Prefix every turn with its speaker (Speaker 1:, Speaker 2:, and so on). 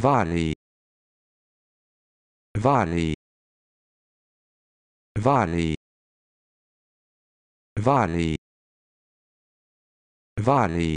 Speaker 1: Valley Valley Valley Valley Valley